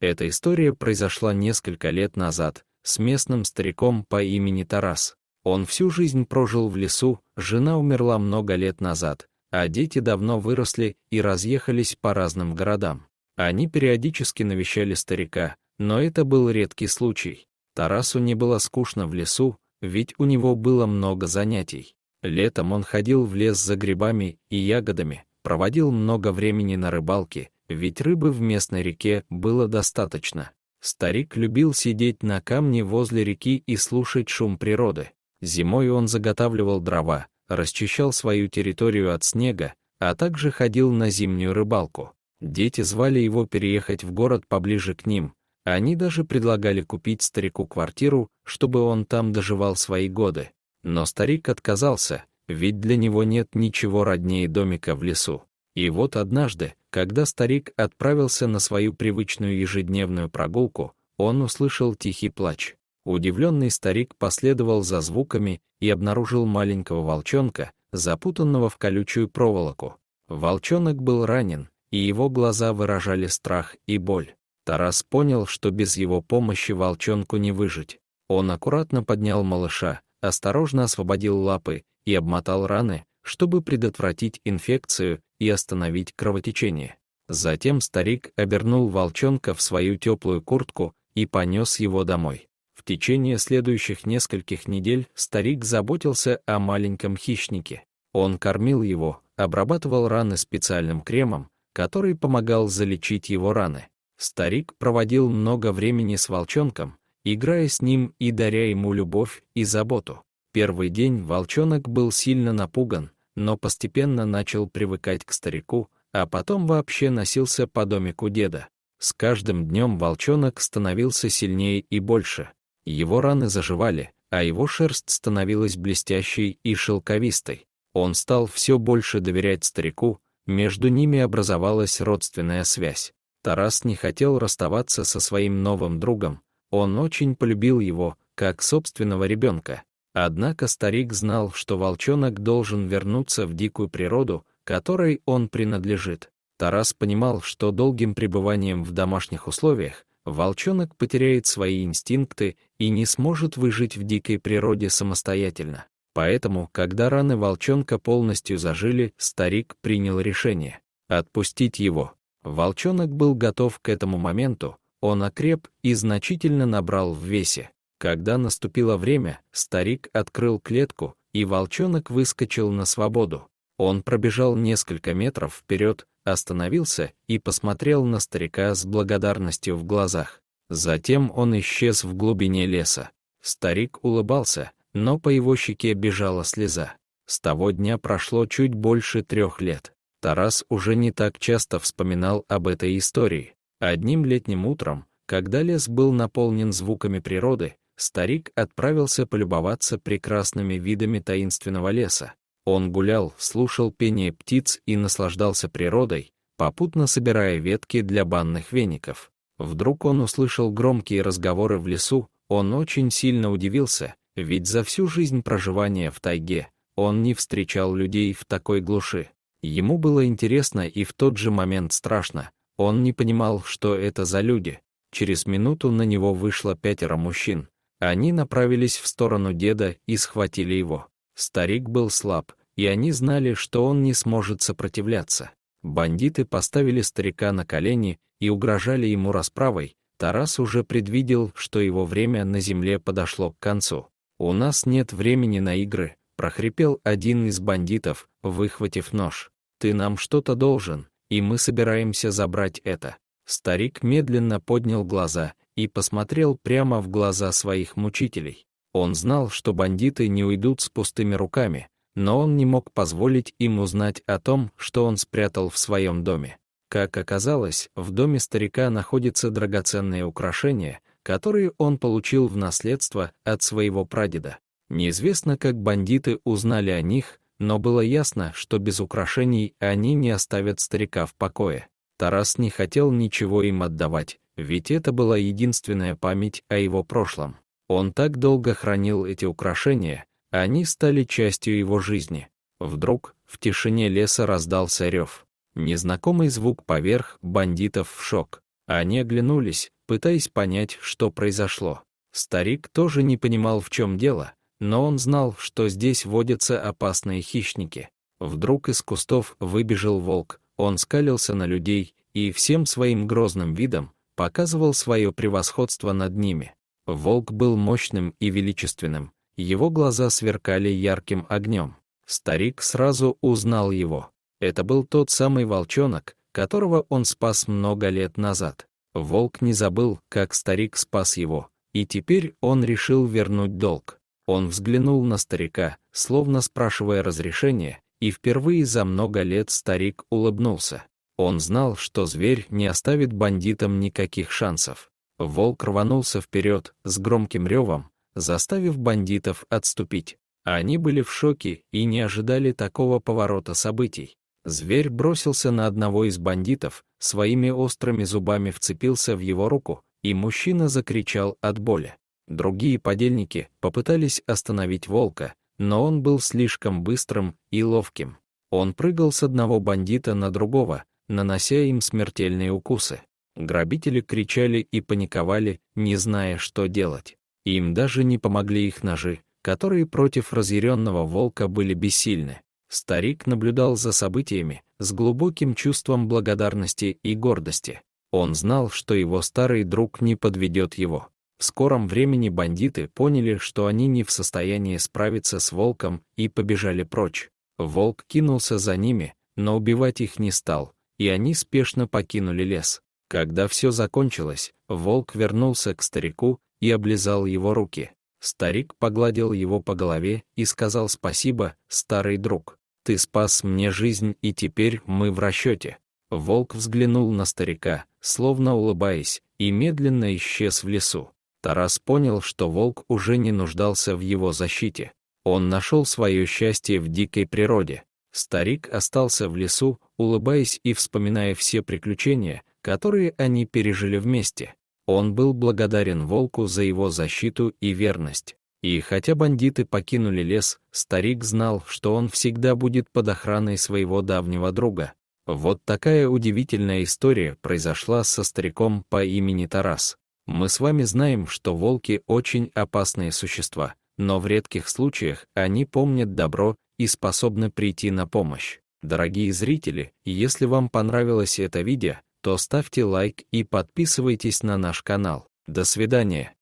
Эта история произошла несколько лет назад с местным стариком по имени Тарас. Он всю жизнь прожил в лесу, жена умерла много лет назад, а дети давно выросли и разъехались по разным городам. Они периодически навещали старика, но это был редкий случай. Тарасу не было скучно в лесу, ведь у него было много занятий. Летом он ходил в лес за грибами и ягодами, проводил много времени на рыбалке ведь рыбы в местной реке было достаточно. Старик любил сидеть на камне возле реки и слушать шум природы. Зимой он заготавливал дрова, расчищал свою территорию от снега, а также ходил на зимнюю рыбалку. Дети звали его переехать в город поближе к ним. Они даже предлагали купить старику квартиру, чтобы он там доживал свои годы. Но старик отказался, ведь для него нет ничего роднее домика в лесу. И вот однажды, когда старик отправился на свою привычную ежедневную прогулку, он услышал тихий плач. Удивленный старик последовал за звуками и обнаружил маленького волчонка, запутанного в колючую проволоку. Волчонок был ранен, и его глаза выражали страх и боль. Тарас понял, что без его помощи волчонку не выжить. Он аккуратно поднял малыша, осторожно освободил лапы и обмотал раны, чтобы предотвратить инфекцию и остановить кровотечение. Затем старик обернул волчонка в свою теплую куртку и понес его домой. В течение следующих нескольких недель старик заботился о маленьком хищнике. Он кормил его, обрабатывал раны специальным кремом, который помогал залечить его раны. Старик проводил много времени с волчонком, играя с ним и даря ему любовь и заботу. Первый день волчонок был сильно напуган, но постепенно начал привыкать к старику, а потом вообще носился по домику деда. С каждым днем волчонок становился сильнее и больше. Его раны заживали, а его шерсть становилась блестящей и шелковистой. Он стал все больше доверять старику, между ними образовалась родственная связь. Тарас не хотел расставаться со своим новым другом, он очень полюбил его, как собственного ребенка. Однако старик знал, что волчонок должен вернуться в дикую природу, которой он принадлежит. Тарас понимал, что долгим пребыванием в домашних условиях волчонок потеряет свои инстинкты и не сможет выжить в дикой природе самостоятельно. Поэтому, когда раны волчонка полностью зажили, старик принял решение отпустить его. Волчонок был готов к этому моменту, он окреп и значительно набрал в весе. Когда наступило время, старик открыл клетку, и волчонок выскочил на свободу. Он пробежал несколько метров вперед, остановился и посмотрел на старика с благодарностью в глазах. Затем он исчез в глубине леса. Старик улыбался, но по его щеке бежала слеза. С того дня прошло чуть больше трех лет. Тарас уже не так часто вспоминал об этой истории. Одним летним утром, когда лес был наполнен звуками природы, старик отправился полюбоваться прекрасными видами таинственного леса. Он гулял, слушал пение птиц и наслаждался природой, попутно собирая ветки для банных веников. Вдруг он услышал громкие разговоры в лесу, он очень сильно удивился, ведь за всю жизнь проживания в тайге он не встречал людей в такой глуши. Ему было интересно и в тот же момент страшно. Он не понимал, что это за люди. Через минуту на него вышло пятеро мужчин. Они направились в сторону деда и схватили его. Старик был слаб, и они знали, что он не сможет сопротивляться. Бандиты поставили старика на колени и угрожали ему расправой. Тарас уже предвидел, что его время на земле подошло к концу. «У нас нет времени на игры», — прохрипел один из бандитов, выхватив нож. «Ты нам что-то должен, и мы собираемся забрать это». Старик медленно поднял глаза и посмотрел прямо в глаза своих мучителей. Он знал, что бандиты не уйдут с пустыми руками, но он не мог позволить им узнать о том, что он спрятал в своем доме. Как оказалось, в доме старика находится драгоценное украшение, которое он получил в наследство от своего прадеда. Неизвестно, как бандиты узнали о них, но было ясно, что без украшений они не оставят старика в покое. Тарас не хотел ничего им отдавать, ведь это была единственная память о его прошлом. Он так долго хранил эти украшения, они стали частью его жизни. Вдруг в тишине леса раздался рев. Незнакомый звук поверх бандитов в шок. Они оглянулись, пытаясь понять, что произошло. Старик тоже не понимал, в чем дело, но он знал, что здесь водятся опасные хищники. Вдруг из кустов выбежал волк, он скалился на людей и всем своим грозным видом показывал свое превосходство над ними. Волк был мощным и величественным, его глаза сверкали ярким огнем. Старик сразу узнал его. Это был тот самый волчонок, которого он спас много лет назад. Волк не забыл, как старик спас его, и теперь он решил вернуть долг. Он взглянул на старика, словно спрашивая разрешения, и впервые за много лет старик улыбнулся. Он знал, что зверь не оставит бандитам никаких шансов. Волк рванулся вперед с громким ревом, заставив бандитов отступить. Они были в шоке и не ожидали такого поворота событий. Зверь бросился на одного из бандитов, своими острыми зубами вцепился в его руку, и мужчина закричал от боли. Другие подельники попытались остановить волка, но он был слишком быстрым и ловким. Он прыгал с одного бандита на другого, нанося им смертельные укусы. Грабители кричали и паниковали, не зная, что делать. Им даже не помогли их ножи, которые против разъяренного волка были бессильны. Старик наблюдал за событиями с глубоким чувством благодарности и гордости. Он знал, что его старый друг не подведет его. В скором времени бандиты поняли, что они не в состоянии справиться с волком и побежали прочь. Волк кинулся за ними, но убивать их не стал, и они спешно покинули лес. Когда все закончилось, волк вернулся к старику и облизал его руки. Старик погладил его по голове и сказал «Спасибо, старый друг, ты спас мне жизнь, и теперь мы в расчете». Волк взглянул на старика, словно улыбаясь, и медленно исчез в лесу. Тарас понял, что волк уже не нуждался в его защите. Он нашел свое счастье в дикой природе. Старик остался в лесу, улыбаясь и вспоминая все приключения, которые они пережили вместе. Он был благодарен волку за его защиту и верность. И хотя бандиты покинули лес, старик знал, что он всегда будет под охраной своего давнего друга. Вот такая удивительная история произошла со стариком по имени Тарас. Мы с вами знаем, что волки очень опасные существа, но в редких случаях они помнят добро и способны прийти на помощь. Дорогие зрители, если вам понравилось это видео, то ставьте лайк и подписывайтесь на наш канал. До свидания.